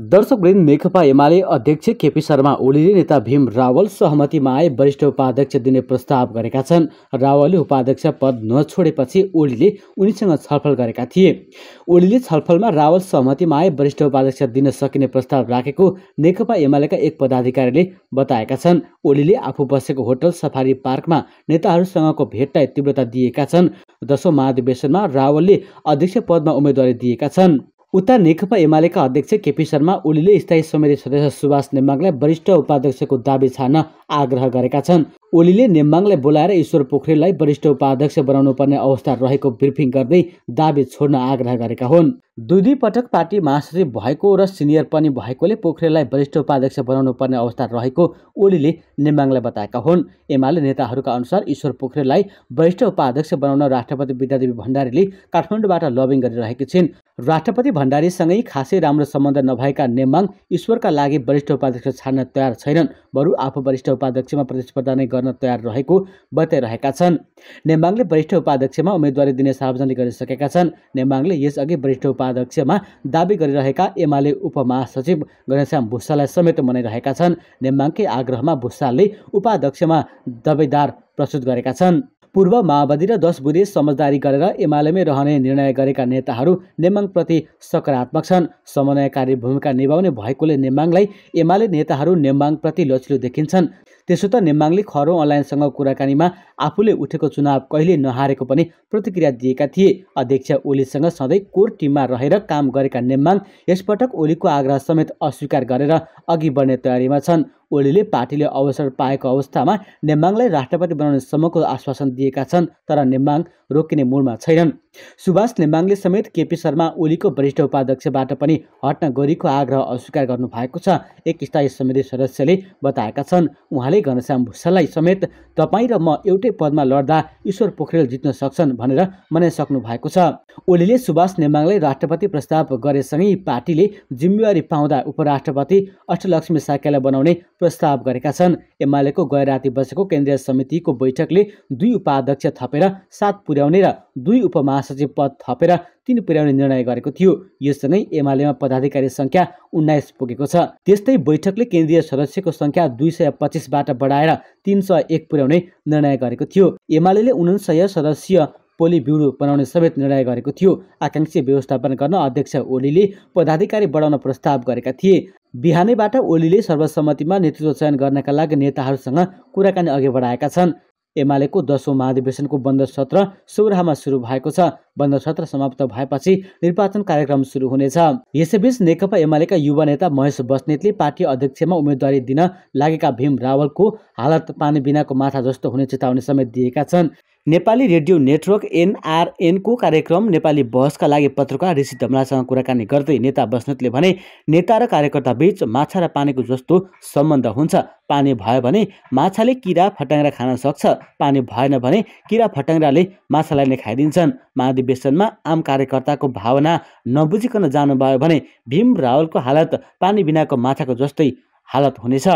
दर्शकवृन्द नेकपा एमाले अध्यक्ष केपी शर्मा ओलीले नेता भीम रावल सहमतिमा आए वरिष्ठ उपाध्यक्ष दिने प्रस्ताव गरेका छन् रावलले उपाध्यक्ष पद नछोडेपछि ओलीले उनीसँग छलफल गरेका थिए ओलीले छलफलमा रावल सहमतिमा आए वरिष्ठ उपाध्यक्ष दिन सकिने प्रस्ताव राखेको नेकपा एमालेका एक पदाधिकारीले बताएका छन् ओलीले आफू बसेको होटल सफारी पार्कमा नेताहरूसँगको भेटलाई तीव्रता दिएका छन् दसौँ महाधिवेशनमा रावलले अध्यक्ष पदमा उम्मेदवारी दिएका छन् उता नेकपा एमालेका अध्यक्ष केपी शर्मा ओलीले स्थायी समिति सदस्य सुभाष नेम्बाङलाई वरिष्ठ उपाध्यक्षको दावी छान्न आग्रह गरेका छन् ओलीले नेम्बाङलाई बोलाएर ईश्वर पोखरेललाई वरिष्ठ उपाध्यक्ष बनाउनु पर्ने अवस्था रहेको ब्रिफिङ गर्दै दावी छोड्न आग्रह गरेका हुन् दुई दुई पटक पार्टी महासचिव भएको र सिनियर पनि भएकोले पोखरेललाई वरिष्ठ उपाध्यक्ष बनाउनु पर्ने अवस्था रहेको ओलीले नेम्बाङलाई बताएका हुन् एमाले नेताहरूका अनुसार ईश्वर पोखरेललाई वरिष्ठ उपाध्यक्ष बनाउन राष्ट्रपति विद्यादेवी भण्डारीले काठमाडौँबाट लबिङ गरिरहेकी छिन् राष्ट्रपति भण्डारीसँगै खासै राम्रो सम्बन्ध नभएका नेमाङ ईश्वरका लागि वरिष्ठ उपाध्यक्ष छान्न तयार छैनन् बरु आफू वरिष्ठ उपाध्यक्षमा प्रतिस्पर्धा नै गर्न तयार रहेको बताइरहेका छन् नेमाङले वरिष्ठ उपाध्यक्षमा उम्मेदवारी दिने सार्वजनिक गरिसकेका छन् नेमाङले यसअघि वरिष्ठ उपाध्यक्षमा दावी गरिरहेका एमाले उपमहासचिव गणेशम भुषाललाई समेत मनाइरहेका छन् नेमाङकै आग्रहमा भुषालले उपाध्यक्षमा दबेदार प्रस्तुत गरेका छन् पूर्व माओवादी र दस बुधे समझदारी गरेर एमालेमै रहने निर्णय गरेका नेताहरू नेमाङप्रति सकारात्मक छन् समन्वयकारी भूमिका निभाउने भएकोले नेमाङलाई एमाले नेताहरू नेमाङप्रति लचिलो देखिन्छन् त्यसो त नेमाङले खरौँ अनलाइनसँग कुराकानीमा आफूले उठेको चुनाव कहिले नहारेको पनि प्रतिक्रिया दिएका थिए अध्यक्ष ओलीसँग सधैँ कोर टिममा रहेर काम गरेका नेमाङ यसपटक ओलीको आग्रह समेत अस्वीकार गरेर अघि बढ्ने तयारीमा छन् ओलीले पार्टीले अवसर पाएको अवस्थामा नेम्बाङलाई राष्ट्रपति बनाउने सम्मको आश्वासन दिएका छन् तर नेम्बाङ रोकिने मुडमा छैनन् सुभाष नेम्बाङले समेत केपी शर्मा ओलीको वरिष्ठ उपाध्यक्षबाट पनि हट्न गरेको आग्रह अस्वीकार गर्नु भएको छ एक स्थायी समिति सदस्यले बताएका छन् उहाँले घनश्याम भूषाललाई समेत तपाईँ र म एउटै पदमा लड्दा ईश्वर पोखरेल जित्न सक्छन् भनेर मनाइसक्नु भएको छ ओलीले सुभाष नेम्बाङलाई राष्ट्रपति प्रस्ताव गरेसँगै पार्टीले जिम्मेवारी पाउँदा उपराष्ट्रपति अष्टलक्ष्मी साक्यलाई बनाउने प्रस्ताव गरेका छन् एमालेको गैर राति बसेको केन्द्रीय समितिको बैठकले दुई उपाध्यक्ष थपेर सात पुर्याउने र दुई उपमहासचिव पद थपेर तिन पुर्याउने निर्णय गरेको थियो योसँगै एमालेमा पदाधिकारी सङ्ख्या उन्नाइस पुगेको छ त्यस्तै बैठकले केन्द्रीय सदस्यको सङ्ख्या दुई सय पच्चिसबाट बढाएर तिन सय एक पुर्याउने निर्णय गरेको थियो एमाले उन्नाइस सदस्यीय पोली ब्युरो बनाउने समेत निर्णय गरेको थियो आकाङ्क्षी व्यवस्थापन गर्न अध्यक्ष ओलीले पदाधिकारी बढाउन प्रस्ताव गरेका थिए बिहानैबाट ओलीले सर्वसम्मतिमा नेतृत्व चयन गर्नका लागि नेताहरूसँग कुराकानी अघि बढाएका छन् एमालेको दसौँ महाधिवेशनको बन्द सत्र सोह्रमा सुरु भएको छ बन्द सत्र समाप्त भएपछि निर्वाचन कार्यक्रम सुरु हुनेछ यसैबीच नेकपा एमालेका युवा नेता महेश बस्नेतले पार्टी अध्यक्षमा उम्मेदवारी दिन लागेका भीम रावलको हालत पानी बिनाको माथा जस्तो हुने चेतावनी समेत दिएका छन् नेपाली रेडियो नेटवर्क एनआरएनको कार्यक्रम नेपाली बहसका लागि पत्रकार ऋषि धमलासँग कुराकानी गर्दै नेता बस्नेतले भने नेता र कार्यकर्ता बीच माछा र पानीको जस्तो सम्बन्ध हुन्छ पानी भयो भने माछाले किरा फट्याङ्ग्रा खान सक्छ पानी भएन भने किरा फट्याङ्ग्राले माछालाई नै खाइदिन्छन् महाधिवेशनमा आम कार्यकर्ताको भावना नबुझिकन जानुभयो भने भीम रावलको हालत पानी बिनाको माछाको जस्तै हालत हुनेछ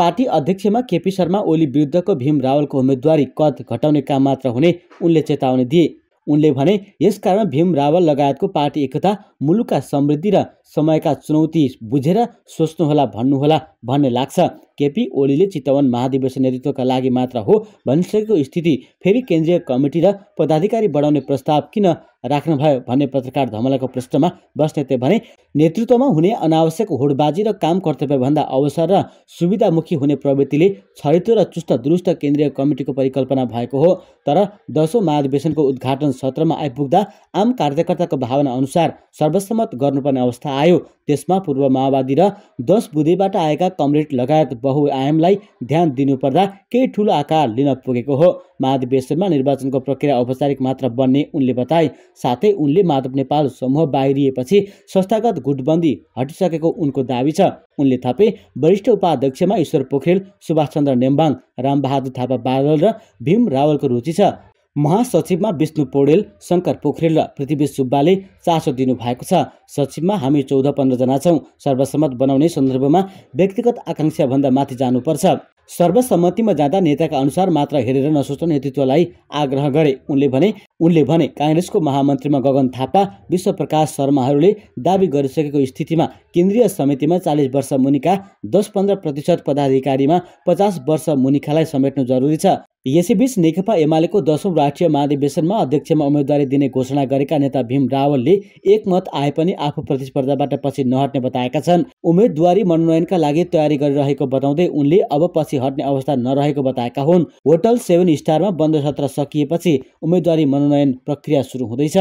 पार्टी अध्यक्षमा केपी शर्मा ओली विरुद्धको भीम रावलको उम्मेदवारी कद घटाउने काम मात्र हुने उनले चेतावनी दिए उनले भने यसकारण भीम रावल लगायतको पार्टी एकता मुलुकका समृद्धि र समयका चुनौती बुझेर सोच्नुहोला भन्नुहोला भन्ने लाग्छ केपी ओलीले चितवन महाधिवेशन नेतृत्वका लागि मात्र हो भनिसकेको स्थिति फेरि केन्द्रीय कमिटी र पदाधिकारी बढाउने प्रस्ताव किन राख्नुभयो भन्ने पत्रकार धमलाको पृष्ठमा बस्नेते भने नेतृत्वमा हुने अनावश्यक होडबाजी र काम कर्तव्यभन्दा अवसर र सुविधामुखी हुने प्रवृत्तिले छरितो र चुस्त दुरुस्त केन्द्रीय कमिटिको परिकल्पना भएको हो तर दसौँ महाधिवेशनको उद्घाटन सत्रमा आइपुग्दा आम कार्यकर्ताको भावना अनुसार सर्वसम्मत गर्नुपर्ने अवस्था आयो त्यसमा पूर्व माओवादी र दस बुधेबाट आएका कमरेड लगायत बहुआयामलाई ध्यान दिनुपर्दा केही ठुलो आकार लिन पुगेको हो महाधिवेशनमा निर्वाचनको प्रक्रिया औपचारिक मात्र बन्ने उनले बताए साथै उनले माधव नेपाल समूह बाहिरिएपछि संस्थागत गुटबन्दी हटिसकेको उनको दावी छ उनले थपे वरिष्ठ उपाध्यक्षमा ईश्वर पोखरेल सुभाषचन्द्र नेम्बाङ रामबहादुर थापा बादल र भीम रावलको रुचि छ महासचिवमा विष्णु पौडेल शङ्कर पोखरेल र पृथ्वी सुब्बाले चासो दिनुभएको छ सचिवमा हामी चौध पन्ध्रजना छौँ सर्वसम्मत बनाउने सन्दर्भमा व्यक्तिगत आकाङ्क्षाभन्दा माथि जानुपर्छ सर्वसम्मतिमा जाँदा नेताका अनुसार मात्र हेरेर नसोच्ने नेतृत्वलाई आग्रह गरे उनले भने उनले भने काङ्ग्रेसको महामन्त्रीमा गगन थापा विश्वप्रकाश शर्माहरूले दावी गरिसकेको स्थितिमा केन्द्रीय समितिमा चालिस वर्ष मुनिका दस पन्ध्र प्रतिशत पदाधिकारीमा पचास वर्ष मुनिकालाई समेट्नु जरुरी छ यसैबीच नेकपा एमालेको दसौँ राष्ट्रिय महाधिवेशनमा अध्यक्षमा उम्मेद्वारी दिने घोषणा गरेका नेता भीम रावलले एकमत आए पनि आफू प्रतिस्पर्धाबाट पछि नहट्ने बताएका छन् उम्मेद्वारी मनोनयनका लागि तयारी गरिरहेको बताउँदै उनले अब पछि हट्ने अवस्था नरहेको बताएका हुन् होटल सेभेन स्टारमा बन्द सत्र सकिएपछि उम्मेद्वारी मनोनयन प्रक्रिया सुरु हुँदैछ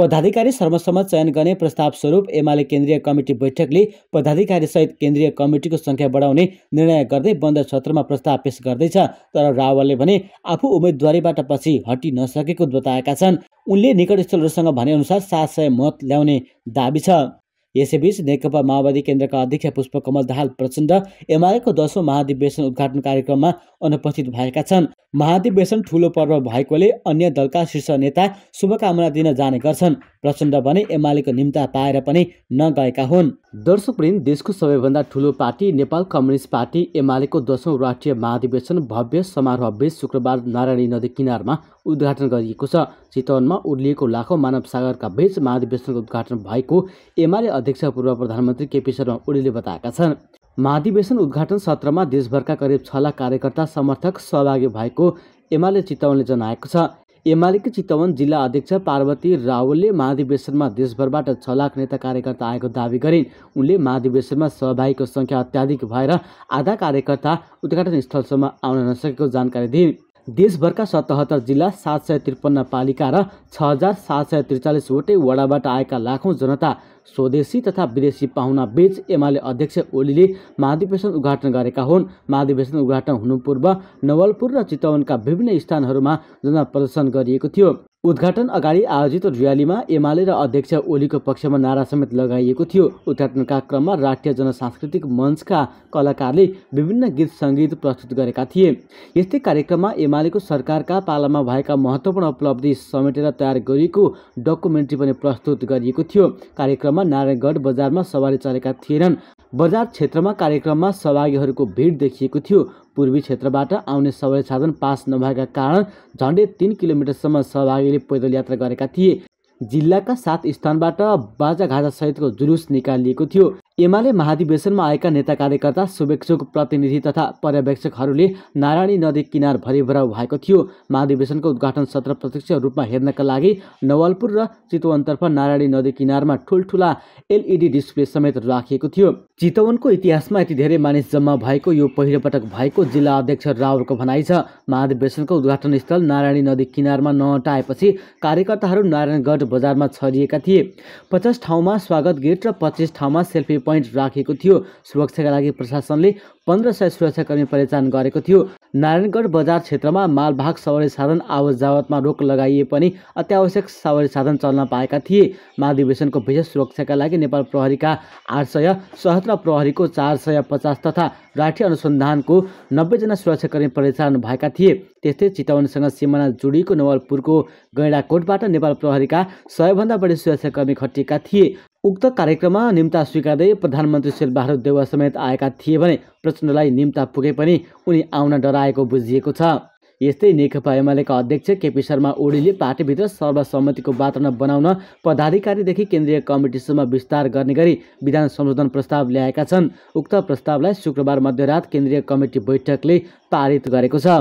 पदाधिकारी सर्वसम्म चयन गर्ने प्रस्ताव स्वरूप एमाले केन्द्रीय कमिटी बैठकले पदाधिकारी सहित केन्द्रीय कमिटीको संख्या बढाउने निर्णय गर्दै बन्द सत्रमा प्रस्ताव पेश गर्दैछ तर रावलले भने आफू उम्मेदवारीबाट पछि हटिन नसकेको बताएका छन् उनले निकटस्थलहरूसँग भनेअनुसार सात सय मत ल्याउने दावी छ यसैबीच नेकपा माओवादी केन्द्रका अध्यक्ष पुष्पकमल दाहाल प्रचण्ड एमालेको दसौँ महाधिवेशन उद्घाटन कार्यक्रममा अनुपस्थित भएका छन् महाधिवेशन ठुलो पर्व भएकोले अन्य दलका शीर्ष नेता शुभकामना दिन जाने गर्छन् प्रचण्ड भने एमालेको निम्ता पाएर पनि नगएका हुन् दर्शकवृन्द देशको सबैभन्दा ठुलो पार्टी नेपाल कम्युनिस्ट पार्टी एमालेको दसौँ राष्ट्रिय महाधिवेशन भव्य समारोह बीच शुक्रबार नारायणी नदी किनारमा उद्घाटन गरिएको छ चितवनमा उर्लिएको लाखौँ मानव सागरका बीच महाधिवेशनको उद्घाटन भएको एमाले अध्यक्ष पूर्व प्रधानमन्त्री केपी शर्मा ओलीले बताएका छन् महाधिवेशन उद्घाटन सत्रमा देशभरका करिब छ लाख कार्यकर्ता समर्थक सहभागी भएको एमाले चितवनले जनाएको छ एमालेकी चितवन जिल्ला अध्यक्ष पार्वती रावलले महाधिवेशनमा देशभरबाट छ लाख नेता कार्यकर्ता आएको दावी गरिन् उनले महाधिवेशनमा सहभागीको सङ्ख्या अत्याधिक भएर आधा कार्यकर्ता उद्घाटन स्थलसम्म आउन नसकेको जानकारी दिइन् देशभरका सतहत्तर जिल्ला सात सय त्रिपन्न पालिका र छ हजार सात सय त्रिचालिसवटै वडाबाट आएका लाखौँ जनता स्वदेशी तथा विदेशी पाहुना बीच एमाले अध्यक्ष ओलीले महाधिवेशन उद्घाटन गरेका हुन् महाधिवेशन उद्घाटन हुनु पूर्व नवलपुर र चितवनका विभिन्न स्थानहरूमा जनप्रदर्शन गरिएको थियो उद्घाटन अगाडि आयोजित र्यालीमा एमाले र अध्यक्ष ओलीको पक्षमा नारा समेत लगाइएको थियो उद्घाटनका क्रममा राष्ट्रिय जनसांस्कृतिक मञ्चका कलाकारले विभिन्न गीत सङ्गीत प्रस्तुत गरेका थिए यस्तै कार्यक्रममा एमालेको सरकारका पालामा भएका महत्त्वपूर्ण उपलब्धि समेटेर तयार गरिएको डकुमेन्ट्री पनि प्रस्तुत गरिएको थियो कार्यक्रममा नारायणगढ बजारमा सवारी चलेका थिएनन् बजार क्षेत्रमा कार्यक्रममा सहभागीहरूको भिड देखिएको थियो पूर्वी क्षेत्रबाट आउने सवारी साधन पास नभएका कारण झन्डै तिन किलोमिटरसम्म सहभागीले पैदल यात्रा गरेका थिए जिल्लाका सात स्थानबाट बाजाघाजासहितको जुलुस निकालिएको थियो एमाले महाधिवेशनमा आएका नेता कार्यकर्ता शुभेच्छुक प्रतिनिधि तथा पर्यवेक्षकहरूले नारायणी नदी किनार भरिभराउ भएको थियो महाधिवेशनको उद्घाटन सत्र प्रत्यक्ष रूपमा हेर्नका लागि नवलपुर र चितवनतर्फ नारायणी नदी किनारमा ठुल्ठुला एलइडी डिस्प्ले समेत राखिएको थियो चितवनको इतिहासमा यति धेरै मानिस जम्मा भएको यो पहिलो पटक भएको जिल्ला अध्यक्ष रावलको भनाइ छ महाधिवेशनको उद्घाटन स्थल नारायणी नदी किनारमा नहटाएपछि कार्यकर्ताहरू नारायणगढ बजारमा छरिएका थिए पचास ठाउँमा स्वागत गेट र पच्चिस ठाउँमा सेल्फी पोइन्ट राखेको थियो सुरक्षाका लागि प्रशासनले पन्ध्र सय सुरक्षाकर्मी परिचालन गरेको थियो नारायणगढ बजार क्षेत्रमा मालभाग सवारी साधन आवत जावतमा रोक लगाइए पनि अत्यावश्यक सवारी साधन चल्न पाएका थिए महाधिवेशनको विशेष सुरक्षाका लागि नेपाल प्रहरीका आठ सय सहत्र प्रहरीको चार सय पचास तथा राष्ट्रिय अनुसन्धानको नब्बेजना सुरक्षाकर्मी परिचालन भएका थिए त्यस्तै चितवनसँग सिमाना जोडिएको नवलपुरको गैँडाकोटबाट नेपाल प्रहरीका सयभन्दा बढी सुरक्षाकर्मी खटिएका थिए उक्त कार्यक्रममा निम्ता स्वीकार्दै प्रधानमन्त्री शेरबहादुर देवा समेत आएका थिए भने प्रचण्डलाई निम्ता पुगे पनि उनी आउन डराएको बुझिएको छ यस्तै नेकपा एमालेका अध्यक्ष केपी शर्मा ओलीले पार्टीभित्र सर्वसम्मतिको वातावरण बनाउन पदाधिकारीदेखि केन्द्रीय कमिटीसम्म विस्तार गर्ने गरी विधान संशोधन प्रस्ताव ल्याएका छन् उक्त प्रस्तावलाई शुक्रबार मध्यरात केन्द्रीय कमिटी बैठकले पारित गरेको छ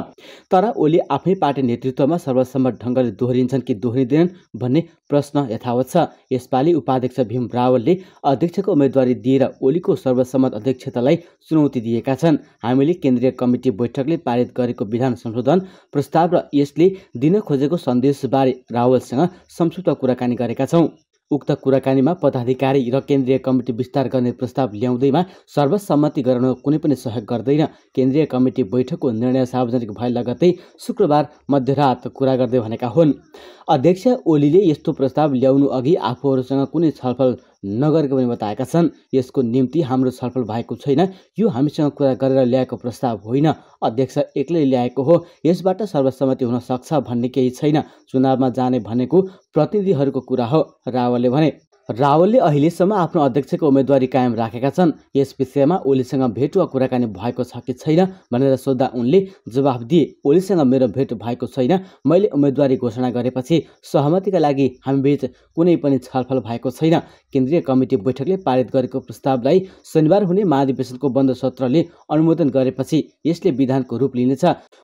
तर ओली आफ्नै पार्टी नेतृत्वमा सर्वसम्मत ढङ्गले दोहोरिन्छन् कि दोहोरिँदैनन् भन्ने प्रश्न यथावत छ यसपालि उपाध्यक्ष भीम रावलले अध्यक्षको उम्मेदवारी दिएर ओलीको सर्वसम्मत अध्यक्षतालाई चुनौती दिएका छन् हामीले केन्द्रीय कमिटी बैठकले पारित गरेको विधान संशोधन प्रस्ताव र यसले दिन खोजेको सन्देशबारे रावलसँग संक्षिप्त कुराकानी गरेका छौँ उक्त कुराकानीमा पदाधिकारी र केन्द्रीय कमिटी विस्तार गर्ने प्रस्ताव ल्याउँदैमा सर्वसम्मति गराउन कुनै पनि सहयोग गर्दैन केन्द्रीय कमिटी बैठकको निर्णय सार्वजनिक भए लगत्तै शुक्रबार मध्यरात कुरा गर्दै भनेका हुन् अध्यक्ष ओलीले यस्तो प्रस्ताव ल्याउनु अघि आफूहरूसँग कुनै छलफल नगरेको पनि बताएका छन् यसको निम्ति हाम्रो छलफल भएको छैन यो हामीसँग कुरा गरेर ल्याएको प्रस्ताव होइन अध्यक्ष एक्लै ल्याएको हो यसबाट सर्वसम्मति हुन सक्छ भन्ने केही छैन चुनावमा जाने भनेको प्रतिनिधिहरूको कुरा हो रावलले भने रावलले अहिलेसम्म आफ्नो अध्यक्षको उम्मेदवारी कायम राखेका छन् यस विषयमा ओलीसँग भेट वा कुराकानी भएको छ कि छैन भनेर सोद्धा उनले जवाफ दिए ओलीसँग मेरो भेट भएको छैन मैले उम्मेदवारी घोषणा गरेपछि सहमतिका लागि हामीबीच कुनै पनि छलफल भएको छैन केन्द्रीय कमिटी बैठकले पारित गरेको प्रस्तावलाई शनिबार हुने महाधिवेशनको बन्द सत्रले अनुमोदन गरेपछि यसले विधानको रूप लिनेछ